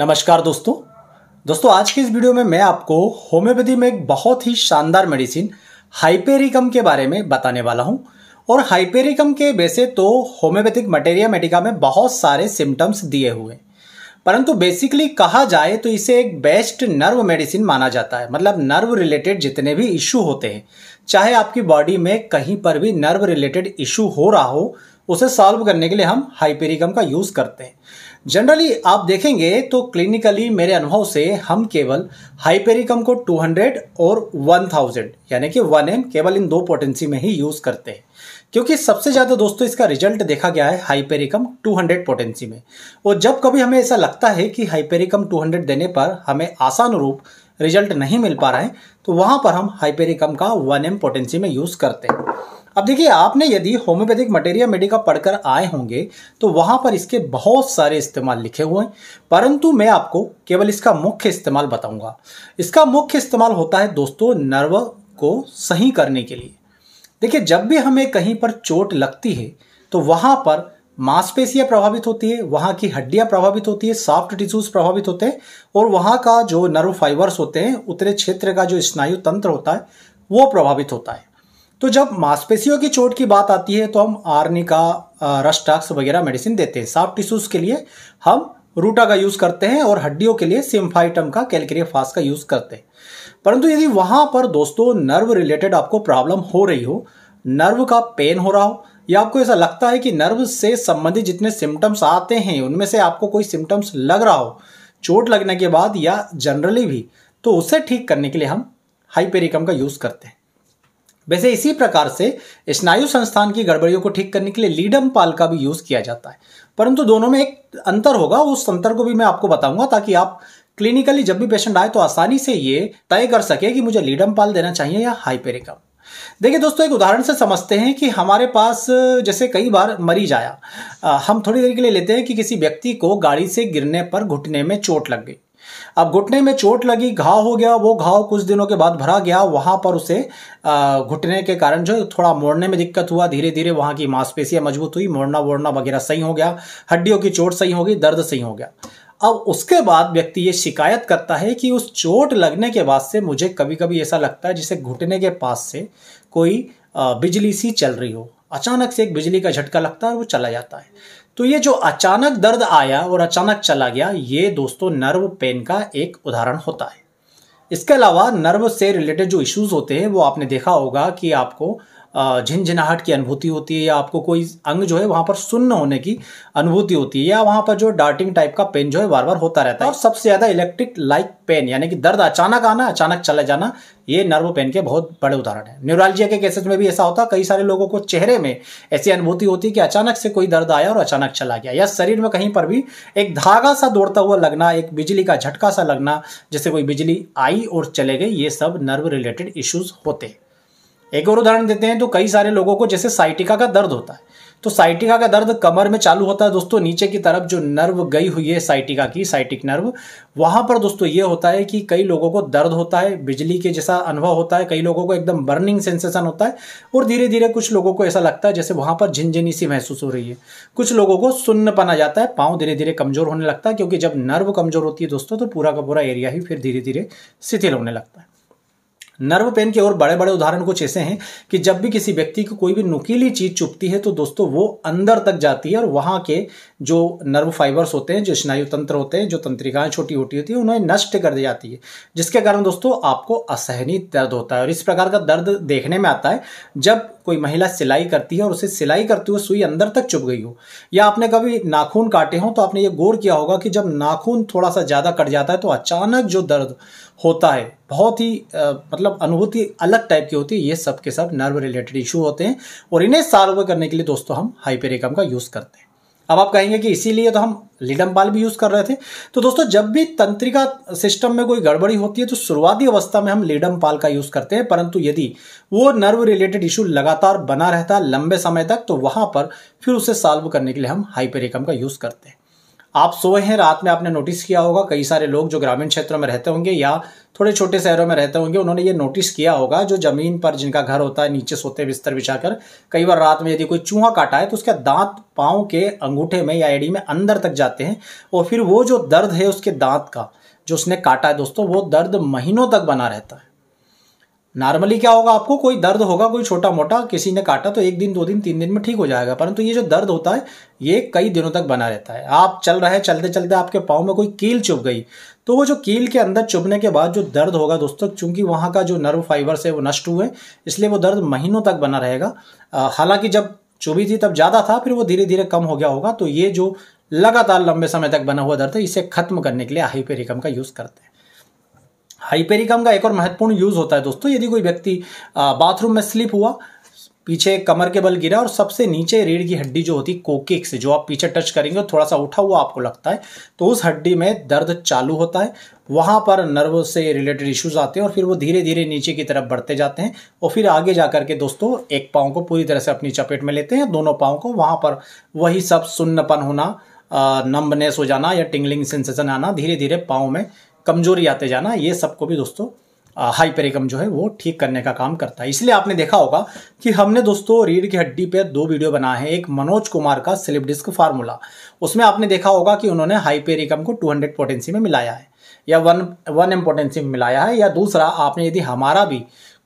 नमस्कार दोस्तों दोस्तों आज की इस वीडियो में मैं आपको होम्योपैथी में एक बहुत ही शानदार मेडिसिन हाइपेरिकम के बारे में बताने वाला हूँ और हाइपेरिकम के वैसे तो होम्योपैथिक मटेरिया मेडिका में बहुत सारे सिम्टम्स दिए हुए परंतु बेसिकली कहा जाए तो इसे एक बेस्ट नर्व मेडिसिन माना जाता है मतलब नर्व रिलेटेड जितने भी इशू होते हैं चाहे आपकी बॉडी में कहीं पर भी नर्व रिलेटेड इशू हो रहा हो उसे सॉल्व करने के लिए हम हाइपेरिकम का यूज़ करते हैं जनरली आप देखेंगे तो क्लिनिकली मेरे अनुभव से हम केवल हाइपेरिकम को 200 और 1000 यानी कि वन एम केवल इन दो पोटेंसी में ही यूज़ करते हैं क्योंकि सबसे ज़्यादा दोस्तों इसका रिजल्ट देखा गया है हाइपेरिकम 200 पोटेंसी में और जब कभी हमें ऐसा लगता है कि हाइपेरिकम 200 देने पर हमें आसान रूप रिजल्ट नहीं मिल पा रहा है तो वहां पर हम हाइपेरिकम का वन एम पोटेंसी में यूज़ करते हैं अब देखिए आपने यदि होम्योपैथिक मटेरिया मेडिका पढ़कर आए होंगे तो वहाँ पर इसके बहुत सारे इस्तेमाल लिखे हुए हैं परंतु मैं आपको केवल इसका मुख्य इस्तेमाल बताऊंगा इसका मुख्य इस्तेमाल होता है दोस्तों नर्व को सही करने के लिए देखिए जब भी हमें कहीं पर चोट लगती है तो वहाँ पर मांसपेशियाँ प्रभावित होती है वहाँ की हड्डियाँ प्रभावित होती है सॉफ्ट टिश्यूज प्रभावित होते हैं और वहाँ का जो नर्व फाइबर्स होते हैं उतरे क्षेत्र का जो स्नायु तंत्र होता है वो प्रभावित होता है तो जब मांसपेशियों की चोट की बात आती है तो हम आर्निका रस्टाक्स वगैरह मेडिसिन देते हैं साफ टिश्यूज के लिए हम रूटा का यूज़ करते हैं और हड्डियों के लिए सिम्फाइटम का कैलकेरिया फास्ट का यूज़ करते हैं परंतु यदि वहाँ पर दोस्तों नर्व रिलेटेड आपको प्रॉब्लम हो रही हो नर्व का पेन हो रहा हो या आपको ऐसा लगता है कि नर्व से संबंधित जितने सिम्टम्स आते हैं उनमें से आपको कोई सिम्टम्स लग रहा हो चोट लगने के बाद या जनरली भी तो उसे ठीक करने के लिए हम हाइपेरिकम का यूज़ करते हैं वैसे इसी प्रकार से स्नायु संस्थान की गड़बड़ियों को ठीक करने के लिए लीडम पाल का भी यूज़ किया जाता है परंतु दोनों में एक अंतर होगा उस अंतर को भी मैं आपको बताऊंगा ताकि आप क्लिनिकली जब भी पेशेंट आए तो आसानी से ये तय कर सके कि मुझे लीडम पाल देना चाहिए या हाइपेरिकम देखिए दोस्तों एक उदाहरण से समझते हैं कि हमारे पास जैसे कई बार मरीज आया हम थोड़ी देर के लिए लेते हैं कि किसी व्यक्ति को गाड़ी से गिरने पर घुटने में चोट लग गई अब घुटने में चोट लगी घाव हो गया वो घाव कुछ दिनों के बाद भरा गया वहाँ पर उसे घुटने के कारण जो थोड़ा मोड़ने में दिक्कत हुआ धीरे धीरे वहाँ की मांसपेशियाँ मजबूत हुई मोड़ना वोड़ना वगैरह सही हो गया हड्डियों की चोट सही हो गई दर्द सही हो गया अब उसके बाद व्यक्ति ये शिकायत करता है कि उस चोट लगने के बाद से मुझे कभी कभी ऐसा लगता है जिसे घुटने के पास से कोई बिजली सी चल रही हो अचानक से एक बिजली का झटका लगता है और वो चला जाता है तो ये जो अचानक दर्द आया और अचानक चला गया ये दोस्तों नर्व पेन का एक उदाहरण होता है इसके अलावा नर्व से रिलेटेड जो इश्यूज होते हैं वो आपने देखा होगा कि आपको झिनझिनाहट की अनुभूति होती है या आपको कोई अंग जो है वहाँ पर सुन्न होने की अनुभूति होती है या वहाँ पर जो डार्टिंग टाइप का पेन जो है बार बार होता रहता है और सबसे ज़्यादा इलेक्ट्रिक लाइक पेन यानी कि दर्द अचानक आना अचानक चले जाना ये नर्व पेन के बहुत बड़े उदाहरण हैं न्यूरालजिया के केसेस में भी ऐसा होता है कई सारे लोगों को चेहरे में ऐसी अनुभूति होती है कि अचानक से कोई दर्द आया और अचानक चला गया या शरीर में कहीं पर भी एक धागा सा दौड़ता हुआ लगना एक बिजली का झटका सा लगना जैसे कोई बिजली आई और चले गई ये सब नर्व रिलेटेड इश्यूज होते हैं एक और उदाहरण देते हैं तो कई सारे लोगों को जैसे साइटिका का दर्द होता है तो साइटिका का दर्द कमर में चालू होता है दोस्तों नीचे की तरफ जो नर्व गई हुई है साइटिका की साइटिक नर्व वहाँ पर दोस्तों ये होता है कि कई लोगों को दर्द होता है बिजली के जैसा अनुभव होता है कई लोगों को एकदम बर्निंग सेंसेशन होता है और धीरे धीरे कुछ लोगों को ऐसा लगता है जैसे वहाँ पर झिनझिनी सी महसूस हो रही है कुछ लोगों को सुन्न पना जाता है पाँव धीरे धीरे कमज़ोर होने लगता है क्योंकि जब नर्व कमज़ोर होती है दोस्तों तो पूरा का पूरा एरिया ही फिर धीरे धीरे शिथिल होने लगता है नर्व पेन के और बड़े बड़े उदाहरण कुछ ऐसे हैं कि जब भी किसी व्यक्ति को कोई भी नुकीली चीज चुपती है तो दोस्तों वो अंदर तक जाती है और वहाँ के जो नर्व फाइबर्स होते हैं जो स्नायु तंत्र होते हैं जो तंत्रिकाएं छोटी होती होती है उन्हें नष्ट कर दी जाती है जिसके कारण दोस्तों आपको असहनीय दर्द होता है और इस प्रकार का दर्द देखने में आता है जब कोई महिला सिलाई करती है और उसे सिलाई करते हुए सुई अंदर तक चुप गई हो या आपने कभी नाखून काटे हों तो आपने ये गौर किया होगा कि जब नाखून थोड़ा सा ज़्यादा कट जाता है तो अचानक जो दर्द होता है बहुत ही आ, मतलब अनुभूति अलग टाइप की होती है ये सब के सब नर्व रिलेटेड इशू होते हैं और इन्हें सॉल्व करने के लिए दोस्तों हम हाइपेरिकम का यूज़ करते हैं अब आप कहेंगे कि इसीलिए तो हम लिडम बाल भी यूज़ कर रहे थे तो दोस्तों जब भी तंत्रिका सिस्टम में कोई गड़बड़ी होती है तो शुरुआती अवस्था में हम लिडम पाल का यूज़ करते हैं परंतु यदि वो नर्व रिलेटेड इशू लगातार बना रहता है लंबे समय तक तो वहाँ पर फिर उसे सॉल्व करने के लिए हम हाइपेरिकम का यूज़ करते हैं आप सोए हैं रात में आपने नोटिस किया होगा कई सारे लोग जो ग्रामीण क्षेत्रों में रहते होंगे या थोड़े छोटे शहरों में रहते होंगे उन्होंने ये नोटिस किया होगा जो ज़मीन पर जिनका घर होता है नीचे सोते बिस्तर बिछाकर कई बार रात में यदि कोई चूहा काटा है तो उसके दांत पाँव के अंगूठे में या एड़ी में अंदर तक जाते हैं और फिर वो जो दर्द है उसके दांत का जो उसने काटा है दोस्तों वो दर्द महीनों तक बना रहता है नॉर्मली क्या होगा आपको कोई दर्द होगा कोई छोटा मोटा किसी ने काटा तो एक दिन दो दिन तीन दिन में ठीक हो जाएगा परंतु ये जो दर्द होता है ये कई दिनों तक बना रहता है आप चल रहे चलते चलते आपके पाँव में कोई कील चुभ गई तो वो जो कील के अंदर चुभने के बाद जो दर्द होगा दोस्तों चूंकि वहाँ का जो नर्व फाइबर्स है वो नष्ट हुए इसलिए वो दर्द महीनों तक बना रहेगा हालांकि जब चुभी थी तब ज़्यादा था फिर वो धीरे धीरे कम हो गया होगा तो ये जो लगातार लंबे समय तक बना हुआ दर्द है इसे खत्म करने के लिए हाइपेरिकम का यूज़ करते हैं हाइपेरिकम का एक और महत्वपूर्ण यूज़ होता है दोस्तों यदि कोई व्यक्ति बाथरूम में स्लिप हुआ पीछे कमर के बल गिरा और सबसे नीचे रीढ़ की हड्डी जो होती है से जो आप पीछे टच करेंगे थोड़ा सा उठा हुआ आपको लगता है तो उस हड्डी में दर्द चालू होता है वहाँ पर नर्व से रिलेटेड इश्यूज आते हैं और फिर वो धीरे धीरे नीचे की तरफ बढ़ते जाते हैं और फिर आगे जा करके दोस्तों एक पाँव को पूरी तरह से अपनी चपेट में लेते हैं दोनों पाँव को वहाँ पर वही सब सुन्नपन होना नंबनेस हो जाना या टिंगलिंग सेंसेशन आना धीरे धीरे पाँव में कमजोरी आते जाना ये सबको भी दोस्तों हाइपेरिकम जो है वो ठीक करने का काम करता है इसलिए आपने देखा होगा कि हमने दोस्तों रीढ़ की हड्डी पे दो वीडियो बनाए हैं एक मनोज कुमार का स्लिप डिस्क फार्मूला उसमें आपने देखा होगा कि उन्होंने हाइपेरिकम को 200 पोटेंसी में मिलाया है या वन वन एम पोटेंसी में मिलाया है या दूसरा आपने यदि हमारा भी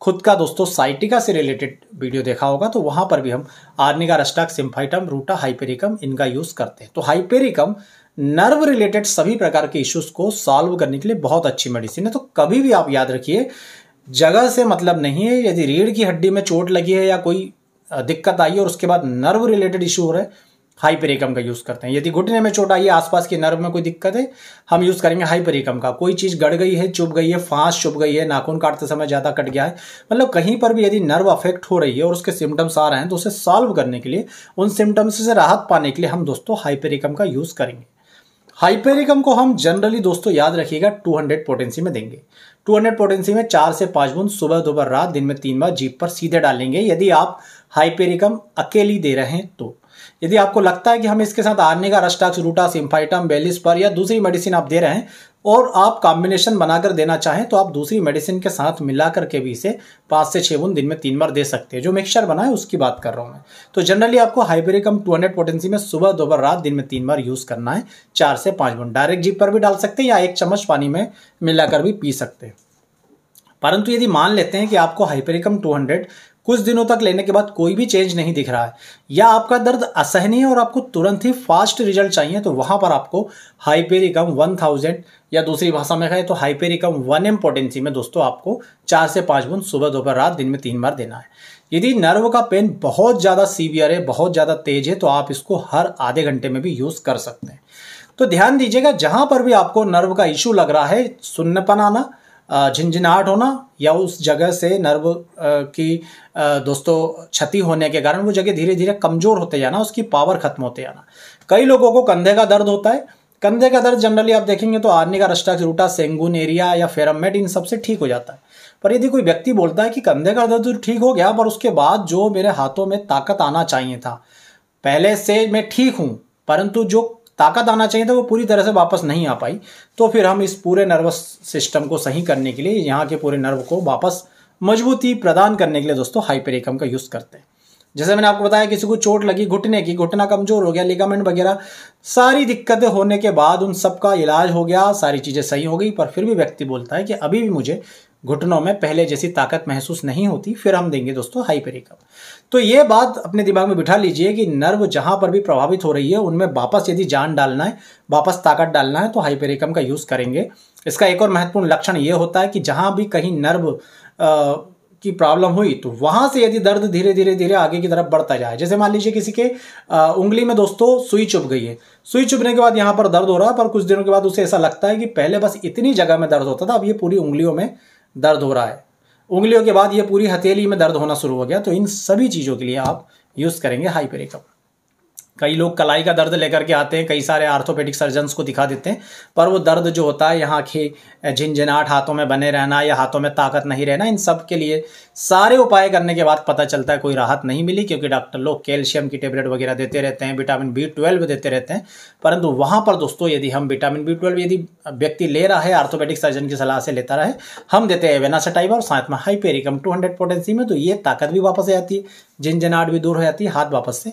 खुद का दोस्तों साइटिका से रिलेटेड वीडियो देखा होगा तो वहाँ पर भी हम arnica rhus tox symphytum ruta hypericum इनका यूज़ करते हैं तो हाइपेरिकम नर्व रिलेटेड सभी प्रकार के इश्यूज को सॉल्व करने के लिए बहुत अच्छी मेडिसिन है तो कभी भी आप याद रखिए जगह से मतलब नहीं है यदि रीढ़ की हड्डी में चोट लगी है या कोई दिक्कत आई है और उसके बाद नर्व रिलेटेड इशू हो रहा है हाइपरिकम का यूज़ करते हैं यदि घुटने में चोट आई है आसपास के नर्व में कोई दिक्कत है हम यूज़ करेंगे हाइपरिकम का कोई चीज़ गड़ गई है चुभ गई है फांस चुभ गई है नाखून काटते समय ज़्यादा कट गया है मतलब कहीं पर भी यदि नर्व अफेक्ट हो रही है और उसके सिम्टम्स आ रहे हैं तो उसे सॉल्व करने के लिए उन सिम्टम्स से राहत पाने के लिए हम दोस्तों हाइपेरिकम का यूज़ करेंगे हाइपेरिकम को हम जनरली दोस्तों याद रखिएगा 200 पोटेंसी में देंगे 200 पोटेंसी में चार से पांच बूंद सुबह दोपहर रात दिन में तीन बार जीप पर सीधे डालेंगे यदि आप हाइपेरिकम अकेली दे रहे हैं तो यदि आपको लगता है कि हम इसके साथ आरने का रस्टाक्स रूटा सिम्फाइटम बेलिस पर या दूसरी मेडिसिन आप दे रहे हैं और आप कॉम्बिनेशन बनाकर देना चाहें तो आप दूसरी मेडिसिन के साथ मिला करके भी इसे पाँच से छः बुन दिन में तीन बार दे सकते हैं जो मिक्सचर बना है उसकी बात कर रहा हूँ मैं तो जनरली आपको हाइब्रिकम टू हंड्रेड पोटेंसी में सुबह दोपहर रात दिन में तीन बार यूज़ करना है चार से पाँच बूंद डायरेक्ट जीप पर भी डाल सकते हैं या एक चम्मच पानी में मिलाकर भी पी सकते हैं परंतु यदि मान लेते हैं कि आपको हाइपेरिकम 200 कुछ दिनों तक लेने के बाद कोई भी चेंज नहीं दिख रहा है या आपका दर्द असहनीय और आपको तुरंत ही फास्ट रिजल्ट चाहिए तो वहां पर आपको हाइपेरिकम वन थाउजेंड या दूसरी भाषा में कहें तो हाइपेरिकम वन एम पोटेंसी में दोस्तों आपको चार से पांच बुन सुबह दोपहर रात दिन में तीन बार देना है यदि नर्व का पेन बहुत ज़्यादा सीवियर है बहुत ज़्यादा तेज है तो आप इसको हर आधे घंटे में भी यूज़ कर सकते हैं तो ध्यान दीजिएगा जहां पर भी आपको नर्व का इश्यू लग रहा है सुन्नपन आना झिंझिनाहट होना या उस जगह से नर्व की दोस्तों क्षति होने के कारण वो जगह धीरे धीरे कमज़ोर होते जाना उसकी पावर खत्म होते जाना कई लोगों को कंधे का दर्द होता है कंधे का दर्द जनरली आप देखेंगे तो आर्नी का रस्टा रूटा सेंगुन एरिया या फेरमेट इन सबसे ठीक हो जाता है पर यदि कोई व्यक्ति बोलता है कि कंधे का दर्द ठीक हो गया पर उसके बाद जो मेरे हाथों में ताकत आना चाहिए था पहले से मैं ठीक हूँ परंतु जो ताकत आना चाहिए था वो पूरी तरह से वापस नहीं आ पाई तो फिर हम इस पूरे नर्वस सिस्टम को सही करने के लिए यहाँ के पूरे नर्व को वापस मजबूती प्रदान करने के लिए दोस्तों हाइपरिकम का यूज़ करते हैं जैसे मैंने आपको बताया किसी को चोट लगी घुटने की घुटना कमजोर हो गया लिगामेंट वगैरह सारी दिक्कतें होने के बाद उन सब का इलाज हो गया सारी चीज़ें सही हो गई पर फिर भी व्यक्ति बोलता है कि अभी भी मुझे घुटनों में पहले जैसी ताकत महसूस नहीं होती फिर हम देंगे दोस्तों हाइपेरिकम तो ये बात अपने दिमाग में बिठा लीजिए कि नर्व जहां पर भी प्रभावित हो रही है उनमें वापस यदि जान डालना है वापस ताकत डालना है तो हाइपेरिकम का यूज़ करेंगे इसका एक और महत्वपूर्ण लक्षण ये होता है कि जहां भी कहीं नर्व आ, की प्रॉब्लम हुई तो वहां से यदि दर्द धीरे धीरे धीरे आगे की तरफ बढ़ता जाए जैसे मान लीजिए किसी के आ, उंगली में दोस्तों सुई चुभ गई है सुई चुभने के बाद यहाँ पर दर्द हो रहा है पर कुछ दिनों के बाद उसे ऐसा लगता है कि पहले बस इतनी जगह में दर्द होता था अब ये पूरी उंगलियों में दर्द हो रहा है उंगलियों के बाद ये पूरी हथेली में दर्द होना शुरू हो गया तो इन सभी चीज़ों के लिए आप यूज़ करेंगे हाइपरेकअप कई लोग कलाई का दर्द लेकर के आते हैं कई सारे आर्थोपेडिक सर्जन्स को दिखा देते हैं पर वो दर्द जो होता है यहाँ की झिनझिनाहट हाथों में बने रहना या हाथों में ताकत नहीं रहना इन सब के लिए सारे उपाय करने के बाद पता चलता है कोई राहत नहीं मिली क्योंकि डॉक्टर लोग कैल्शियम की टेबलेट वगैरह देते रहते हैं विटामिन बी ट्वेल्व देते रहते हैं परंतु वहाँ पर दोस्तों यदि हम विटामिन बी ट्वेल्व यदि व्यक्ति ले रहा है आर्थोपेडिक सर्जन की सलाह से लेता रहे हम देते हैं वेनासटाइव और साथ में हाईपेरिकम टू हंड्रेड पोटेंसी में तो ये ताकत भी वापस आ जाती है झिनझिनाहट भी दूर हो जाती है हाथ वापस से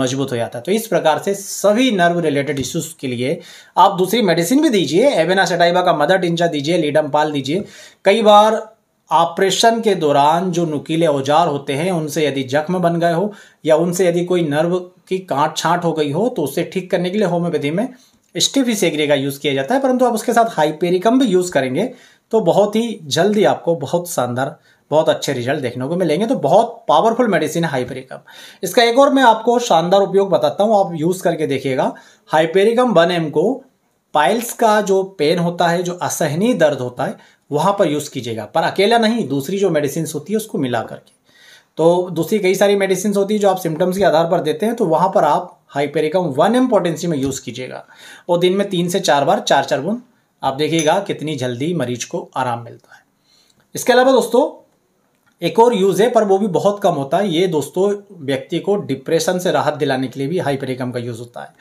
मजबूत हो जाता है तो इस प्रकार से सभी नर्व रिलेटेड इश्यूज के लिए आप दूसरी मेडिसिन भी दीजिए एवेना सेटाइबा का मदर टिंचा दीजिए लीडम पाल दीजिए कई बार ऑपरेशन के दौरान जो नुकीले औजार होते हैं उनसे यदि जख्म बन गए हो या उनसे यदि कोई नर्व की काट छांट हो गई हो तो उसे ठीक करने के लिए होम्योपैथी में स्टिफिसेग्रे का यूज़ किया जाता है परंतु आप उसके साथ हाइपेरिकम भी यूज़ करेंगे तो बहुत ही जल्दी आपको बहुत शानदार बहुत अच्छे रिजल्ट देखने को मिलेंगे तो बहुत पावरफुल मेडिसिन है हाइपेरिकम इसका एक और मैं आपको शानदार उपयोग बताता हूँ आप यूज़ करके देखिएगा हाइपेरिकम वन एम को पाइल्स का जो पेन होता है जो असहनीय दर्द होता है वहाँ पर यूज़ कीजिएगा पर अकेला नहीं दूसरी जो मेडिसिन होती है उसको मिला करके तो दूसरी कई सारी मेडिसिन होती है जो आप सिम्टम्स के आधार पर देते हैं तो वहाँ पर आप हाइपेरिकम वन एम पोटेंसी में यूज़ कीजिएगा और दिन में तीन से चार बार चार चार गुण आप देखिएगा कितनी जल्दी मरीज को आराम मिलता है इसके अलावा दोस्तों एक और यूज़ है पर वो भी बहुत कम होता है ये दोस्तों व्यक्ति को डिप्रेशन से राहत दिलाने के लिए भी हाइपरिकम का यूज़ होता है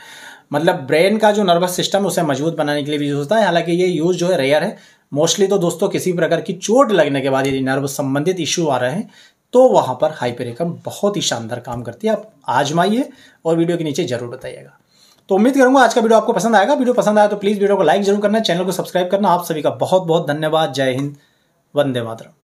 मतलब ब्रेन का जो नर्वस सिस्टम है उसे मजबूत बनाने के लिए भी यूज़ होता है हालांकि ये यूज़ जो है रेयर है मोस्टली तो दोस्तों किसी भी प्रकार की चोट लगने के बाद यदि नर्व संबंधित इशू आ रहे हैं तो वहाँ पर हाइपरिकम बहुत ही शानदार काम करती है आप आजमाइए और वीडियो के नीचे ज़रूर बताइएगा तो उम्मीद करूंगा आज का वीडियो आपको पसंद आएगा वीडियो पसंद आया तो प्लीज़ वीडियो को लाइक जरूर करना चैनल को सब्सक्राइब करना आप सभी का बहुत बहुत धन्यवाद जय हिंद वंदे मातरम